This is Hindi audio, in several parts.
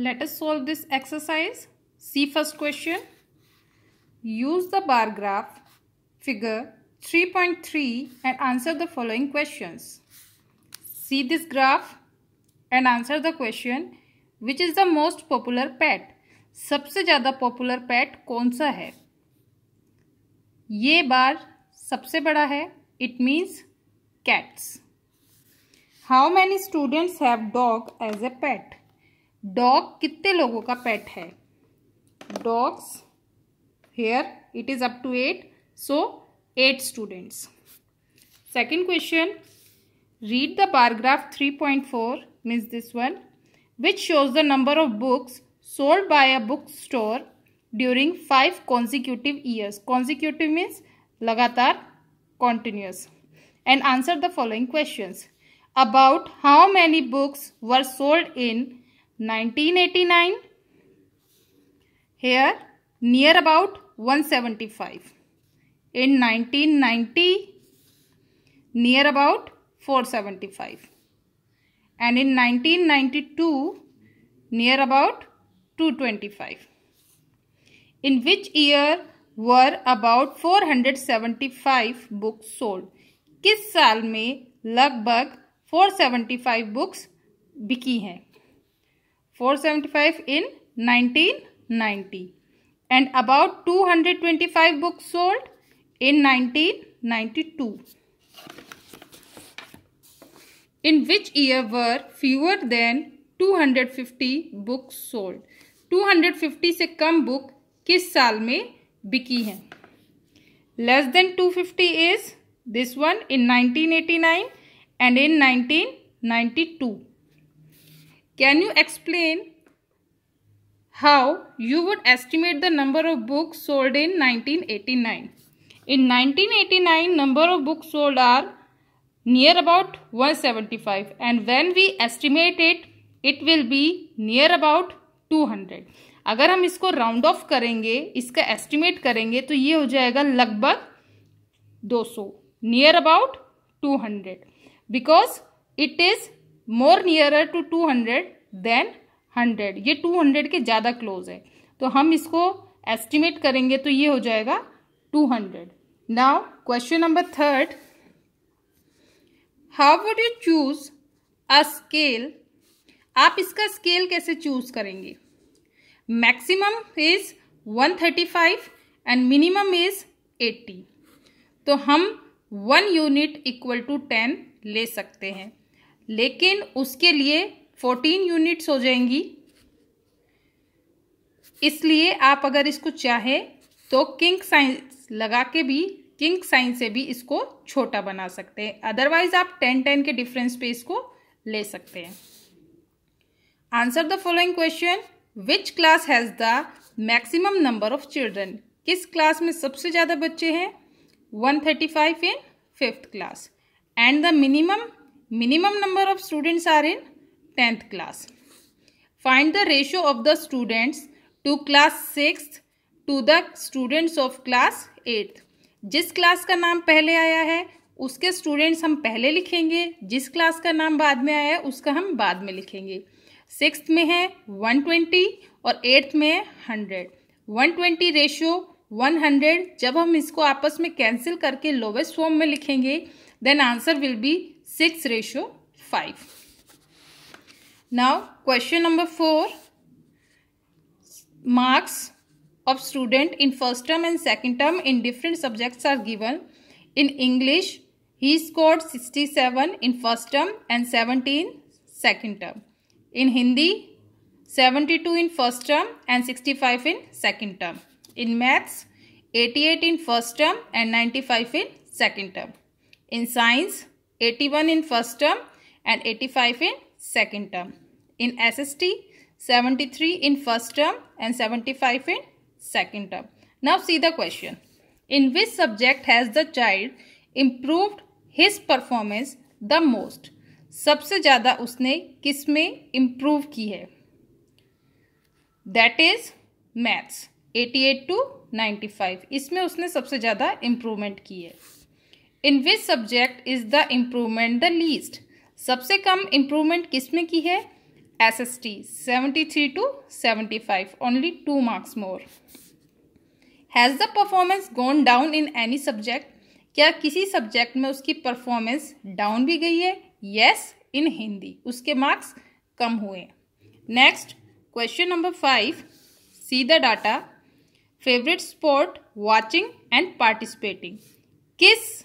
Let us solve this exercise. See first question. Use the bar graph figure 3.3 and answer the following questions. See this graph and answer the question which is the most popular pet? सबसे ज़्यादा पॉपुलर पेट कौन सा है ये bar सबसे बड़ा है It means cats. How many students have dog as a pet? Dog कितने लोगों का पेट है dogs here it is up to eight so eight students second question read the paragraph three point four means this one which shows the number of books sold by a book store during five consecutive years consecutive means लगातार continuous and answer the following question about how many books were sold in 1989 here near about 175 in 1990 near about 475 and in 1992 near about 225 in which year were about 475 books sold किस साल में लगभग 475 बुक्स बिकी हैं 475 in 1990 and about 225 books sold in 1992. In which year were fewer than 250 books sold? 250 से कम बुक किस साल में बिकी हैं less than 250 is this one in 1989 and in 1992 Can you explain how you would estimate the number of books sold in 1989? In 1989, number of books sold are near about 175 and when we estimate it, it will be near about 200. अगर हम इसको राउंड ऑफ करेंगे इसका एस्टिमेट करेंगे तो ये हो जाएगा लगभग 200 near about 200 because it is more nearer to two hundred than hundred ये टू हंड्रेड के ज़्यादा क्लोज है तो हम इसको एस्टिमेट करेंगे तो ये हो जाएगा two hundred now question number third how would you choose a scale आप इसका स्केल कैसे चूज करेंगे maximum is 135 and minimum is 80 तो हम one unit equal to ten ले सकते हैं लेकिन उसके लिए फोर्टीन यूनिट्स हो जाएंगी इसलिए आप अगर इसको चाहे तो किंग साइंस लगा के भी किंग साइन से भी इसको छोटा बना सकते हैं अदरवाइज आप टेन टेन के डिफरेंस पे इसको ले सकते हैं answer the following question which class has the maximum number of children किस क्लास में सबसे ज़्यादा बच्चे हैं 135 in fifth class and the minimum minimum number of students are in 10th class find the ratio of the students to class 6th to the students of class 8th जिस क्लास का नाम पहले आया है उसके स्टूडेंट्स हम पहले लिखेंगे जिस क्लास का नाम बाद में आया है उसका हम बाद में लिखेंगे सिक्स में है वन ट्वेंटी और एट्थ में है hundred one twenty ratio one hundred जब हम इसको आपस में कैंसिल करके लोवेस्ट फॉर्म में लिखेंगे then answer will be 6 ratio 5. Now question number 4. Marks of student in first term and second term in different subjects are given. In English, he scored 67 in first term and 17 second term. In Hindi, 72 in first term and 65 in second term. In maths, 88 in first term and 95 in second term. In science, 81 in first term and 85 in second term. In SST, 73 in first term and 75 in second term. Now see the question. In which subject has the child improved his performance the most? सबसे ज़्यादा उसने किस में इम्प्रूव की है that is maths 88 eight to ninety इसमें उसने सबसे ज़्यादा इम्प्रूवमेंट की है in which subject is the improvement the least सबसे कम इम्प्रूवमेंट किस में की है S S T seventy three to seventy five only two marks more has the performance gone down in any subject क्या किसी सब्जेक्ट में उसकी परफॉर्मेंस डाउन भी गई है यस इन हिंदी उसके मार्क्स कम हुए next question number five see the data favourite sport watching and participating किस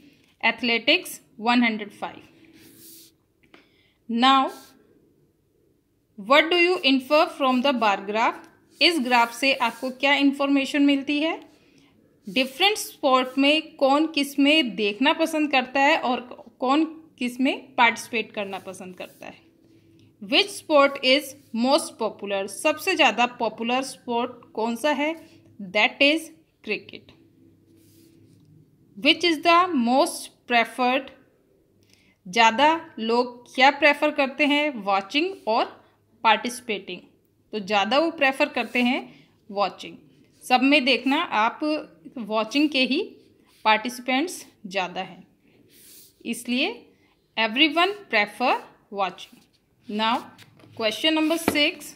athletics 105 now what do you infer from the bar graph इस ग्राफ से आपको क्या इन्फॉर्मेशन मिलती है डिफरेंट स्पोर्ट में कौन किस में देखना पसंद करता है और कौन किस में पार्टिसिपेट करना पसंद करता है which sport is most popular सबसे ज़्यादा पॉपुलर स्पोर्ट कौन सा है that is cricket which is the most preferred ज़्यादा लोग क्या प्रेफर करते हैं वॉचिंग और पार्टिसिपेटिंग तो ज़्यादा वो प्रेफर करते हैं वॉचिंग सब में देखना आप वॉचिंग के ही पार्टिसिपेंट्स ज़्यादा हैं इसलिए everyone prefer watching now question number six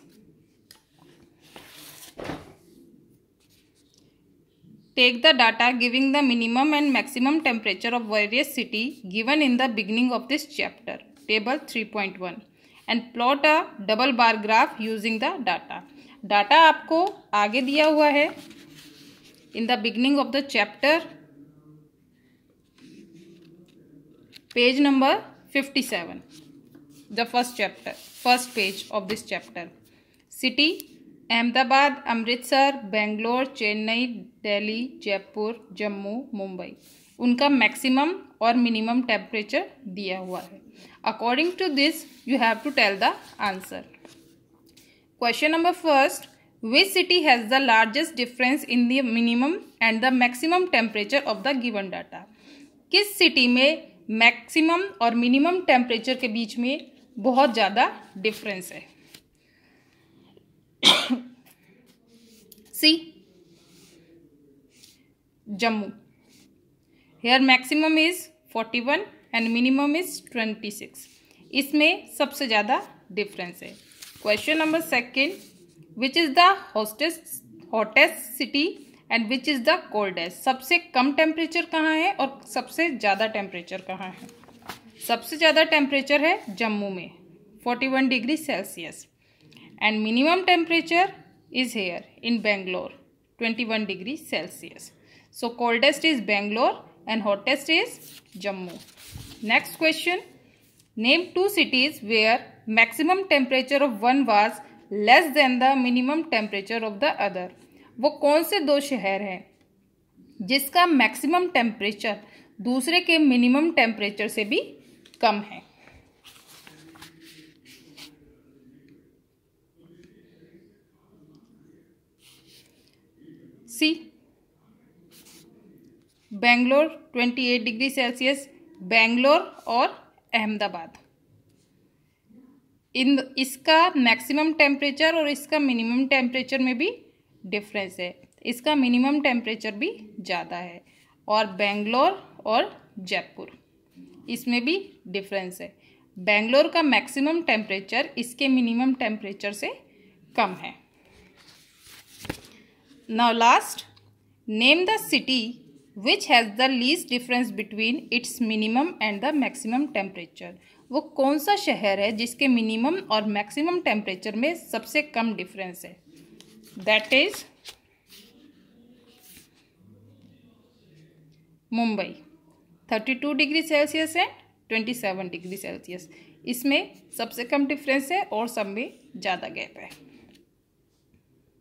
take the data giving the minimum and maximum temperature of various city given in the beginning of this chapter table 3.1 and plot a double bar graph using the data data आपको आगे दिया हुआ है in the beginning of the chapter page number fifty seven the first chapter first page of this chapter city Ahmedabad Amritsar Bangalore Chennai Delhi Jaipur Jammu Mumbai उनका मैक्सिमम और मिनिमम टेम्परेचर दिया हुआ है according to this you have to tell the answer question number first which city has the largest difference in the minimum and the maximum temperature of the given data किस सिटी में मैक्सिमम और मिनिमम टेम्परेचर के बीच में बहुत ज़्यादा डिफरेंस है see Jammu here maximum is forty one and minimum is twenty six इसमें सबसे ज़्यादा डिफरेंस है question number second which is the hostest hottest city and which is the coldest सबसे कम टेम्परेचर कहाँ है और सबसे ज़्यादा टेम्परेचर कहाँ है सबसे ज़्यादा टेम्परेचर है जम्मू में 41 degree Celsius and minimum temperature is here in Bangalore 21 degree Celsius. So coldest is Bangalore and hottest is Jammu. Next question. Name two cities where maximum temperature of one was less than the minimum temperature of the other. वो कौन से दो शहर हैं जिसका मैक्सिमम टेम्परेचर दूसरे के मिनिमम टेम्परेचर से भी कम है see Bangalore 28 degree Celsius Bangalore और अहमदाबाद इन इसका मैक्सिमम टेम्परेचर और इसका मिनिमम टेम्परेचर में भी डिफरेंस है इसका मिनिमम टेम्परेचर भी ज़्यादा है और बेंगलोर और जयपुर इसमें भी डिफरेंस है बेंगलोर का मैक्सिमम टेम्परेचर इसके मिनिमम टेम्परेचर से कम है now last name the city which has the least difference between its minimum and the maximum temperature वो कौन सा शहर है जिसके मिनिमम और मैक्सिमम टेम्परेचर में सबसे कम डिफरेंस है that is Mumbai 32 degree Celsius and 27 degree Celsius इसमें सबसे कम डिफरेंस है और सब में ज़्यादा गैप है